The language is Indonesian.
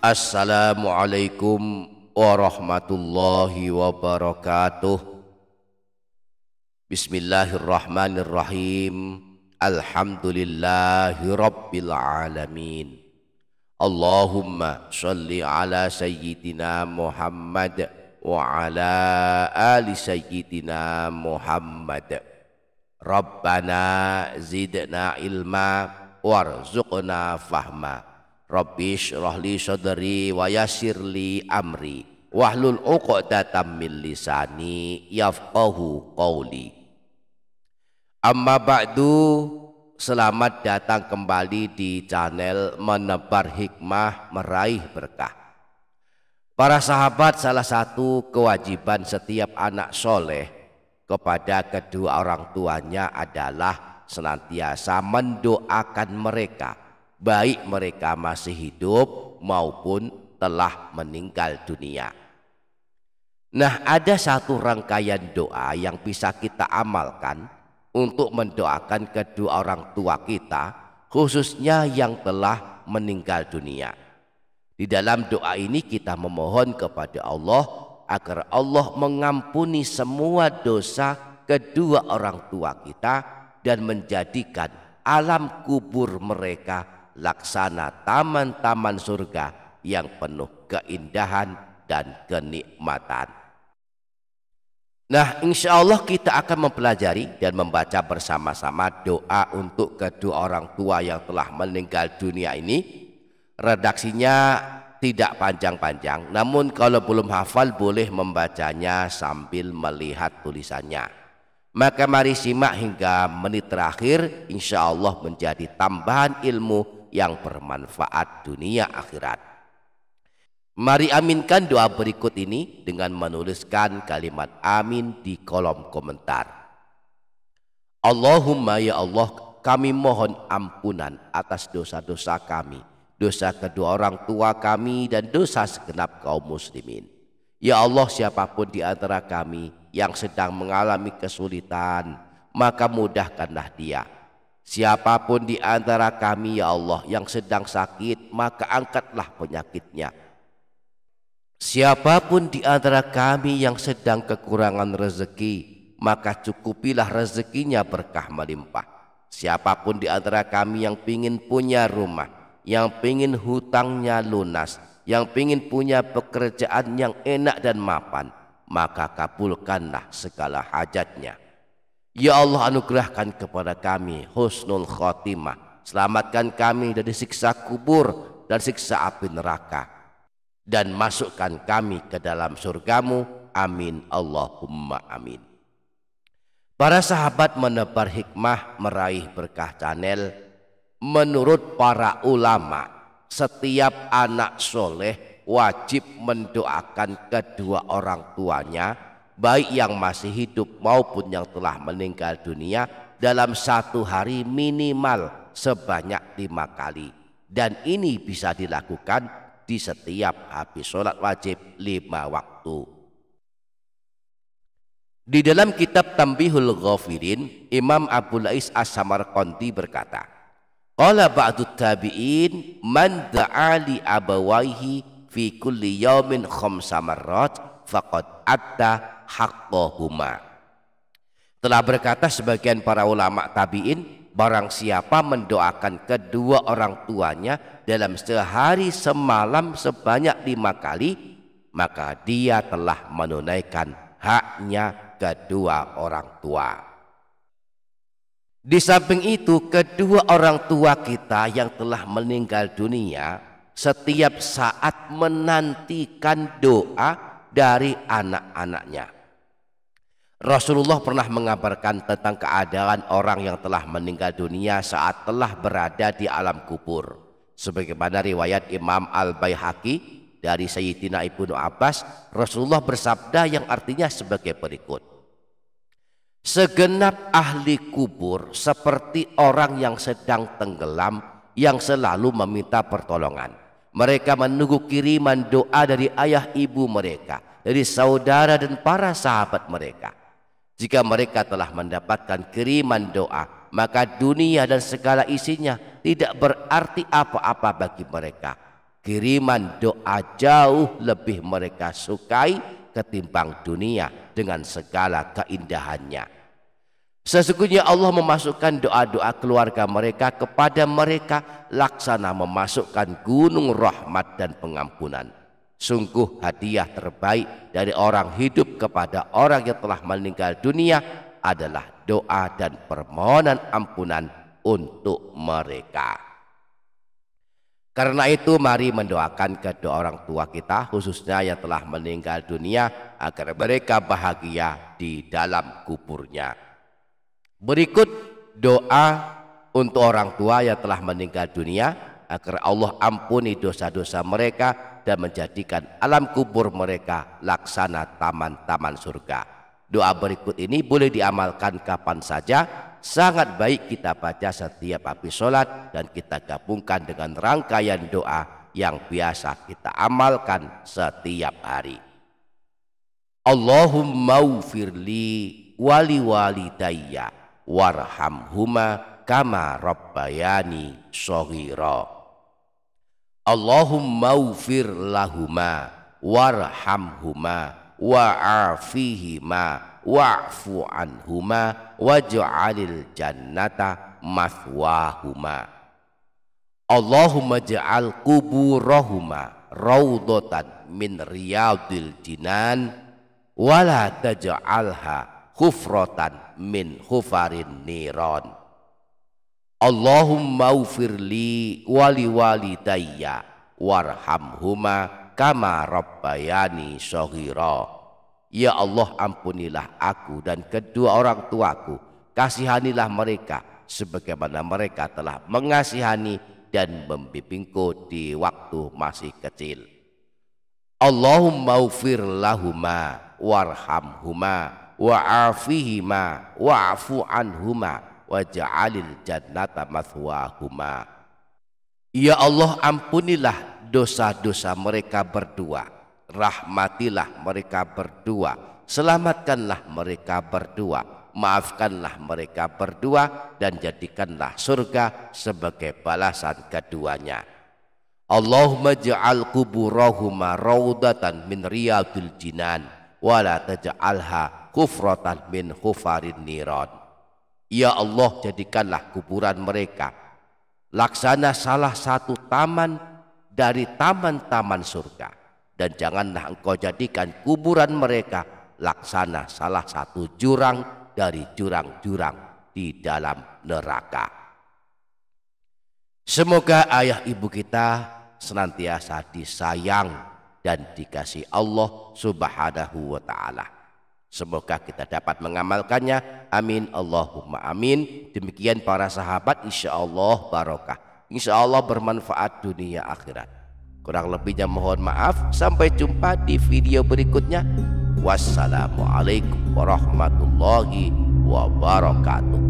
Assalamualaikum warahmatullahi wabarakatuh Bismillahirrahmanirrahim Alhamdulillahirabbil Allahumma shalli ala sayyidina Muhammad wa ala ali sayyidina Muhammad Rabbana zidna ilma warzuqna fahma Rabbish rahli sadri wa li amri wahlul uqdatam min lisani yafqahu qawli Amma ba'du selamat datang kembali di channel menebar hikmah meraih berkah Para sahabat salah satu kewajiban setiap anak soleh kepada kedua orang tuanya adalah senantiasa mendoakan mereka baik mereka masih hidup maupun telah meninggal dunia. Nah, ada satu rangkaian doa yang bisa kita amalkan untuk mendoakan kedua orang tua kita, khususnya yang telah meninggal dunia. Di dalam doa ini kita memohon kepada Allah agar Allah mengampuni semua dosa kedua orang tua kita dan menjadikan alam kubur mereka laksana taman-taman surga yang penuh keindahan dan kenikmatan. Nah, insya Allah kita akan mempelajari dan membaca bersama-sama doa untuk kedua orang tua yang telah meninggal dunia ini. Redaksinya tidak panjang-panjang, namun kalau belum hafal boleh membacanya sambil melihat tulisannya. Maka mari simak hingga menit terakhir, insya Allah menjadi tambahan ilmu yang bermanfaat dunia akhirat. Mari aminkan doa berikut ini dengan menuliskan kalimat amin di kolom komentar. Allahumma ya Allah kami mohon ampunan atas dosa-dosa kami, dosa kedua orang tua kami dan dosa segenap kaum muslimin. Ya Allah siapapun di antara kami yang sedang mengalami kesulitan, maka mudahkanlah dia Siapapun di antara kami ya Allah yang sedang sakit, maka angkatlah penyakitnya. Siapapun di antara kami yang sedang kekurangan rezeki, maka cukupilah rezekinya berkah melimpah. Siapapun di antara kami yang pingin punya rumah, yang pingin hutangnya lunas, yang pingin punya pekerjaan yang enak dan mapan, maka kabulkanlah segala hajatnya. Ya Allah anugerahkan kepada kami husnul khotimah. Selamatkan kami dari siksa kubur dan siksa api neraka. Dan masukkan kami ke dalam surgamu. Amin. Allahumma amin. Para sahabat menebar hikmah meraih berkah channel. Menurut para ulama, setiap anak soleh wajib mendoakan kedua orang tuanya baik yang masih hidup maupun yang telah meninggal dunia dalam satu hari minimal sebanyak lima kali. Dan ini bisa dilakukan di setiap habis sholat wajib lima waktu. Di dalam kitab Tambihul Ghafirin, Imam Abu Lais As-Samarqandi berkata, Qala ba'du tabi'in man da'ali abawaihi fi kulli yaumin khamsa marrat faqad atta haqqahuma. Telah berkata sebagian para ulama tabi'in, barang siapa mendoakan kedua orang tuanya dalam sehari semalam sebanyak lima kali, maka dia telah menunaikan haknya kedua orang tua. Di samping itu, kedua orang tua kita yang telah meninggal dunia setiap saat menantikan doa dari anak-anaknya. Rasulullah pernah mengabarkan tentang keadaan orang yang telah meninggal dunia saat telah berada di alam kubur. Sebagaimana riwayat Imam Al-Baihaqi dari Sayyidina Ibnu Abbas, Rasulullah bersabda yang artinya sebagai berikut. Segenap ahli kubur seperti orang yang sedang tenggelam yang selalu meminta pertolongan. Mereka menunggu kiriman doa dari ayah ibu mereka, dari saudara dan para sahabat mereka. Jika mereka telah mendapatkan kiriman doa, maka dunia dan segala isinya tidak berarti apa-apa bagi mereka. Kiriman doa jauh lebih mereka sukai ketimbang dunia dengan segala keindahannya. Sesungguhnya Allah memasukkan doa-doa keluarga mereka kepada mereka laksana memasukkan gunung rahmat dan pengampunan. Sungguh hadiah terbaik dari orang hidup kepada orang yang telah meninggal dunia adalah doa dan permohonan ampunan untuk mereka. Karena itu mari mendoakan kedua orang tua kita khususnya yang telah meninggal dunia agar mereka bahagia di dalam kuburnya. Berikut doa untuk orang tua yang telah meninggal dunia agar Allah ampuni dosa-dosa mereka dan menjadikan alam kubur mereka laksana taman-taman surga. Doa berikut ini boleh diamalkan kapan saja. Sangat baik kita baca setiap api sholat dan kita gabungkan dengan rangkaian doa yang biasa kita amalkan setiap hari. Allahumma ufirli wali wali walidayya warhamhuma kama rabbayani shoghira. Allahumma ufir lahuma warhamhuma wa'afihima wa'fu anhuma waj'alil jannata maswahuma Allahumma ja'al kuburahuma raudatan min riyadil jinan wala taj'alha hufrotan min hufarin niron Allahumma ufirli wali wali walidayya warhamhuma kama rabbayani sohira. Ya Allah ampunilah aku dan kedua orang tuaku, kasihanilah mereka sebagaimana mereka telah mengasihani dan membimbingku di waktu masih kecil. Allahumma ufir lahuma warhamhuma wa'afihima wa'afu anhuma waj'alil jannata mathwahuma. Ya Allah ampunilah dosa-dosa mereka berdua. Rahmatilah mereka berdua. Selamatkanlah mereka berdua. Maafkanlah mereka berdua dan jadikanlah surga sebagai balasan keduanya. Allahumma ja'al kuburahuma raudatan min riyadil jinan wala taj'alha kufratan min kufarin niran. Ya Allah jadikanlah kuburan mereka laksana salah satu taman dari taman-taman surga dan janganlah engkau jadikan kuburan mereka laksana salah satu jurang dari jurang-jurang di dalam neraka. Semoga ayah ibu kita senantiasa disayang dan dikasih Allah Subhanahu wa taala. Semoga kita dapat mengamalkannya. Amin. Allahumma amin. Demikian para sahabat. Insya Allah barokah. Insya Allah bermanfaat dunia akhirat. Kurang lebihnya mohon maaf. Sampai jumpa di video berikutnya. Wassalamualaikum warahmatullahi wabarakatuh.